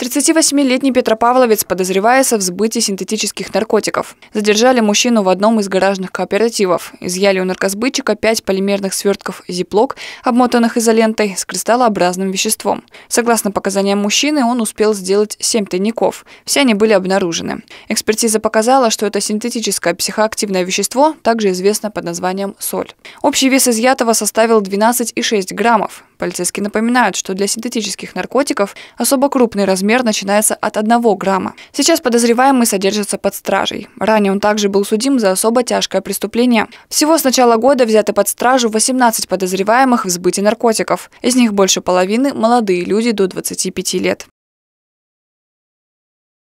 38-летний Петропавловец подозревается в сбытии синтетических наркотиков. Задержали мужчину в одном из гаражных кооперативов. Изъяли у наркосбытчика 5 полимерных свертков «Зиплок», обмотанных изолентой с кристаллообразным веществом. Согласно показаниям мужчины, он успел сделать 7 тайников. Все они были обнаружены. Экспертиза показала, что это синтетическое психоактивное вещество, также известно под названием соль. Общий вес изъятого составил 12,6 граммов. Полицейские напоминают, что для синтетических наркотиков особо крупный размер начинается от 1 грамма. Сейчас подозреваемый содержится под стражей. Ранее он также был судим за особо тяжкое преступление. Всего с начала года взяты под стражу 18 подозреваемых в сбыте наркотиков. Из них больше половины – молодые люди до 25 лет.